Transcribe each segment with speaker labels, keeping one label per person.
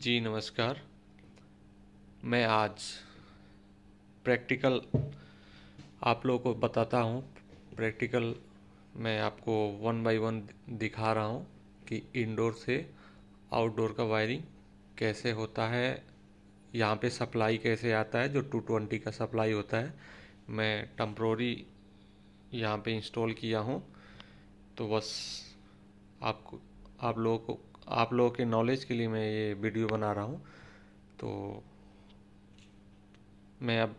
Speaker 1: जी नमस्कार मैं आज प्रैक्टिकल आप लोगों को बताता हूँ प्रैक्टिकल मैं आपको वन बाय वन दिखा रहा हूँ कि इंडोर से आउटडोर का वायरिंग कैसे होता है यहाँ पे सप्लाई कैसे आता है जो 220 का सप्लाई होता है मैं टम्प्रोरी यहाँ पे इंस्टॉल किया हूँ तो बस आपको आप लोगों को आप लोगों के नॉलेज के लिए मैं ये वीडियो बना रहा हूँ तो मैं अब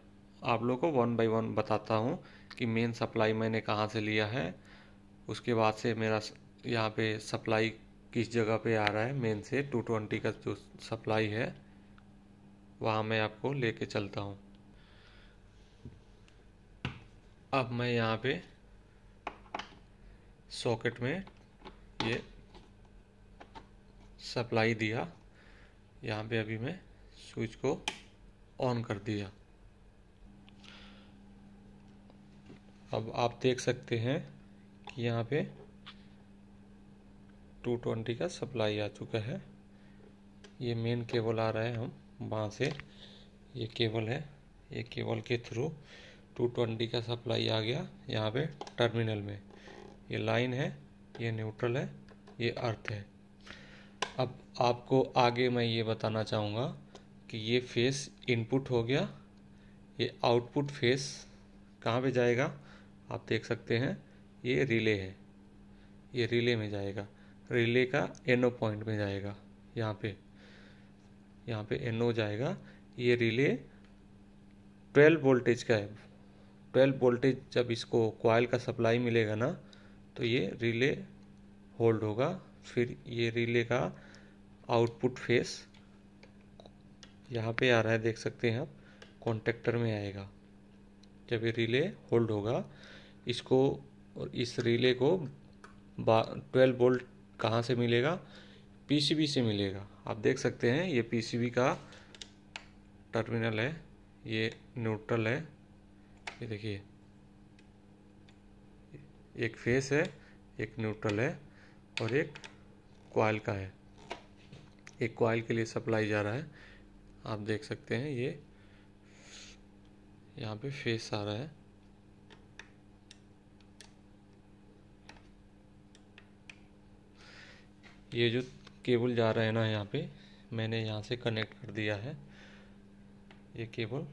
Speaker 1: आप लोगों को वन बाय वन बताता हूँ कि मेन सप्लाई मैंने कहाँ से लिया है उसके बाद से मेरा यहाँ पे सप्लाई किस जगह पे आ रहा है मेन से टू ट्वेंटी का जो सप्लाई है वहाँ मैं आपको लेके चलता हूँ अब मैं यहाँ पे सॉकेट में ये सप्लाई दिया यहाँ पे अभी मैं स्विच को ऑन कर दिया अब आप देख सकते हैं कि यहाँ पे 220 का सप्लाई आ चुका है ये मेन केबल आ रहा है हम वहाँ से ये केबल है ये केबल के थ्रू 220 का सप्लाई आ गया यहाँ पे टर्मिनल में ये लाइन है ये न्यूट्रल है ये अर्थ है अब आपको आगे मैं ये बताना चाहूँगा कि ये फेस इनपुट हो गया ये आउटपुट फेस कहाँ पे जाएगा आप देख सकते हैं ये रिले है ये रिले में जाएगा रिले का एनओ पॉइंट में जाएगा यहाँ पे यहाँ पे एनओ जाएगा ये रिले 12 वोल्टेज का है 12 वोल्टेज जब इसको कॉयल का सप्लाई मिलेगा ना तो ये रिले होल्ड होगा फिर ये रिले का आउटपुट फेस यहाँ पे आ रहा है देख सकते हैं आप कॉन्टेक्टर में आएगा जब ये रिले होल्ड होगा इसको और इस रिले को ट्वेल्व वोल्ट कहाँ से मिलेगा पीसीबी से मिलेगा आप देख सकते हैं ये पीसीबी का टर्मिनल है ये न्यूट्रल है ये देखिए एक फेस है एक न्यूट्रल है और एक क्वाइल का है एक क्वाइल के लिए सप्लाई जा रहा है आप देख सकते हैं ये यहाँ पे फेस आ रहा है ये जो केबल जा रहा है ना यहाँ पे मैंने यहाँ से कनेक्ट कर दिया है ये केबल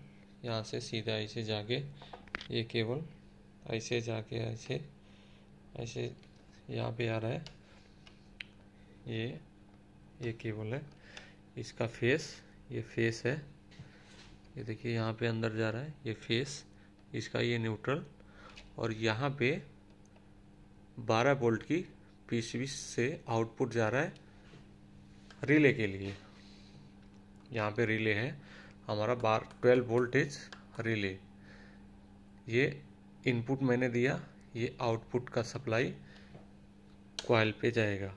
Speaker 1: यहाँ से सीधा ऐसे जाके ये केबल ऐसे जाके ऐसे ऐसे यहाँ पे आ रहा है ये ये केबल है इसका फेस ये फेस है ये देखिए यहाँ पे अंदर जा रहा है ये फेस इसका ये न्यूट्रल और यहाँ पे 12 वोल्ट की पी से आउटपुट जा रहा है रिले के लिए यहाँ पे रिले है हमारा बार ट्वेल्व वोल्टेज रिले ये इनपुट मैंने दिया ये आउटपुट का सप्लाई कॉयल पे जाएगा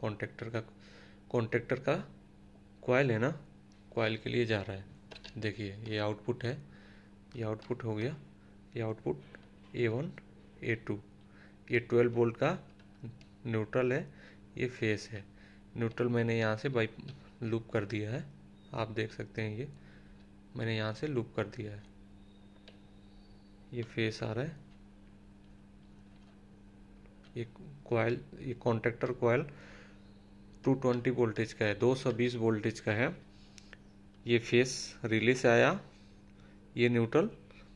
Speaker 1: कॉन्टेक्टर का कॉन्टेक्टर का कॉयल है ना कॉयल के लिए जा रहा है देखिए ये आउटपुट है ये आउटपुट हो गया ये output A one A two ये ट्वेल्व बोल्ट का न्यूट्रल है ये फेस है न्यूट्रल मैंने यहाँ से बाई लूप कर दिया है आप देख सकते हैं ये मैंने यहाँ से लूप कर दिया है ये फेस आ रहा है ये कोयल ये कॉन्ट्रेक्टर कोयल 220 वोल्टेज का है 220 वोल्टेज का है ये फेस रिले से आया ये न्यूट्रल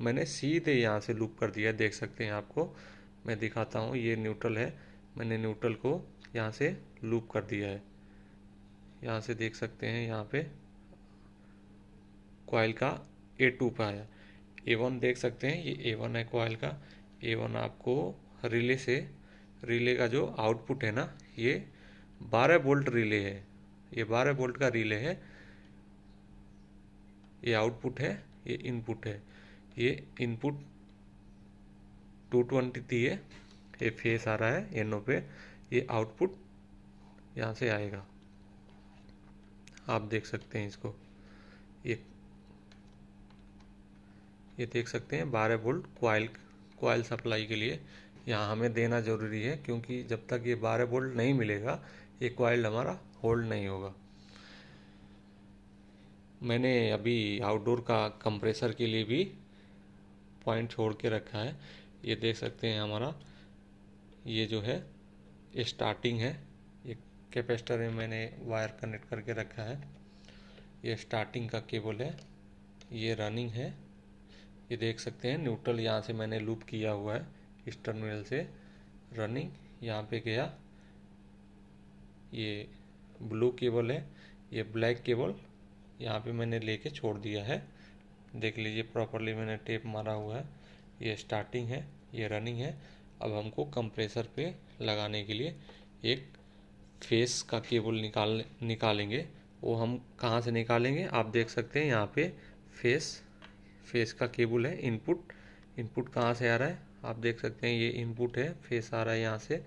Speaker 1: मैंने सीधे यहाँ से लूप कर दिया देख सकते हैं आपको मैं दिखाता हूँ ये न्यूट्रल है मैंने न्यूट्रल को यहाँ से लूप कर दिया है यहाँ से देख सकते हैं यहाँ पे कॉयल का ए टू पर आया ए वन देख सकते हैं ये ए वन है कॉयल का ए वन आपको रिले से रिले का जो आउटपुट है ना ये बारह वोल्ट रिले है ये बारह वोल्ट का रिले है ये आउटपुट है ये इनपुट है ये इनपुट टू ट्वेंटी थी है ये फेस आ रहा है एनओ पे ये आउटपुट यहाँ से आएगा आप देख सकते हैं इसको ये ये देख सकते हैं बारह वोल्ट क्वाइल क्वाइल सप्लाई के लिए यहाँ हमें देना ज़रूरी है क्योंकि जब तक ये बारह वोल्ट नहीं मिलेगा ये कॉयल हमारा होल्ड नहीं होगा मैंने अभी आउटडोर का कंप्रेसर के लिए भी पॉइंट छोड़ के रखा है ये देख सकते हैं हमारा ये जो है स्टार्टिंग है ये कैपेसिटर में मैंने वायर कनेक्ट करके रखा है ये स्टार्टिंग का केबल है ये रनिंग है ये देख सकते हैं न्यूट्रल यहाँ से मैंने लूप किया हुआ है इस टर्मिनल से रनिंग यहाँ पे गया ये ब्लू केबल है ये ब्लैक केबल यहाँ पे मैंने लेके छोड़ दिया है देख लीजिए प्रॉपरली मैंने टेप मारा हुआ है ये स्टार्टिंग है ये रनिंग है अब हमको कंप्रेसर पे लगाने के लिए एक फेस का केबल निकाल निकालेंगे वो हम कहाँ से निकालेंगे आप देख सकते हैं यहाँ पे फेस फेस का केबल है इनपुट इनपुट कहाँ से आ रहा है आप देख सकते हैं ये इनपुट है फेस आ रहा है यहाँ से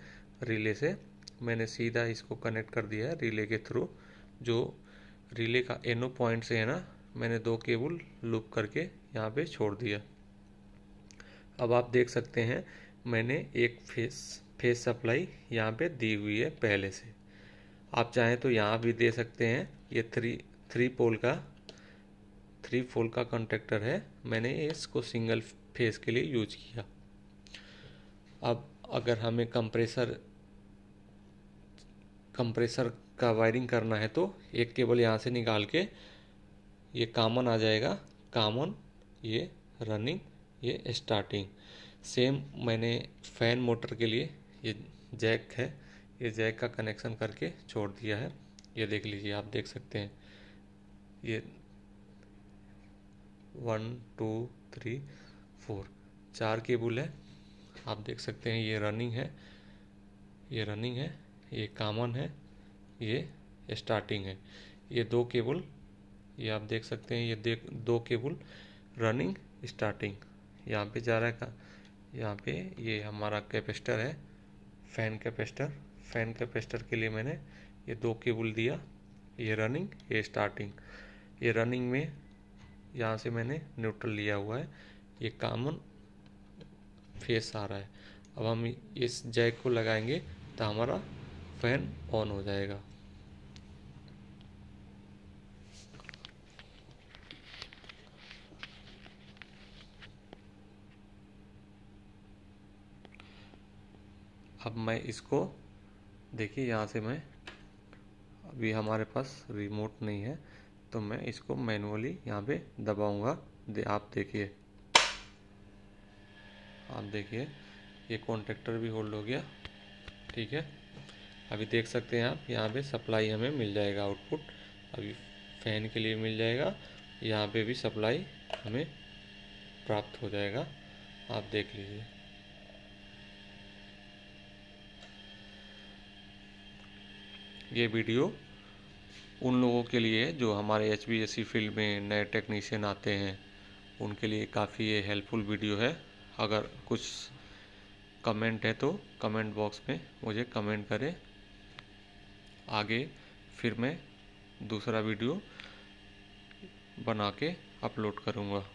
Speaker 1: रिले से मैंने सीधा इसको कनेक्ट कर दिया है रिले के थ्रू जो रिले का एनो पॉइंट से है ना मैंने दो केबल लूप करके यहाँ पे छोड़ दिया अब आप देख सकते हैं मैंने एक फेस फेस सप्लाई यहाँ पे दी हुई है पहले से आप चाहें तो यहाँ भी दे सकते हैं ये थ्री थ्री पोल का थ्री पोल का कंटेक्टर है मैंने इसको सिंगल फेस के लिए यूज किया अब अगर हमें कंप्रेसर कंप्रेसर का वायरिंग करना है तो एक केबल यहाँ से निकाल के ये कामन आ जाएगा कामन ये रनिंग ये स्टार्टिंग सेम मैंने फैन मोटर के लिए ये जैक है ये जैक का कनेक्शन करके छोड़ दिया है ये देख लीजिए आप देख सकते हैं ये वन टू थ्री फोर चार केबल है आप देख सकते हैं ये रनिंग है ये रनिंग है ये कामन है ये स्टार्टिंग है ये दो केबल ये आप देख सकते हैं ये देख दो केबल रनिंग स्टार्टिंग यहाँ पे जा रहा है का यहाँ पे ये हमारा कैपेस्टर है फैन कैपेस्टर फैन कैपेस्टर के लिए मैंने ये दो केबल दिया ये रनिंग ये स्टार्टिंग ये रनिंग में यहाँ से मैंने न्यूट्रल लिया हुआ है ये कामन फेस आ रहा है अब हम इस जैक को लगाएंगे तो हमारा फैन ऑन हो जाएगा अब मैं इसको देखिए यहाँ से मैं अभी हमारे पास रिमोट नहीं है तो मैं इसको मैनुअली यहाँ पे दबाऊंगा दे, आप देखिए आप देखिए ये कॉन्ट्रेक्टर भी होल्ड हो गया ठीक है अभी देख सकते हैं आप यहाँ पे सप्लाई हमें मिल जाएगा आउटपुट अभी फ़ैन के लिए मिल जाएगा यहाँ पे भी सप्लाई हमें प्राप्त हो जाएगा आप देख लीजिए ये वीडियो उन लोगों के लिए जो हमारे एच बी फील्ड में नए टेक्नीशियन आते हैं उनके लिए काफ़ी ये हेल्पफुल वीडियो है अगर कुछ कमेंट है तो कमेंट बॉक्स में मुझे कमेंट करें आगे फिर मैं दूसरा वीडियो बना के अपलोड करूँगा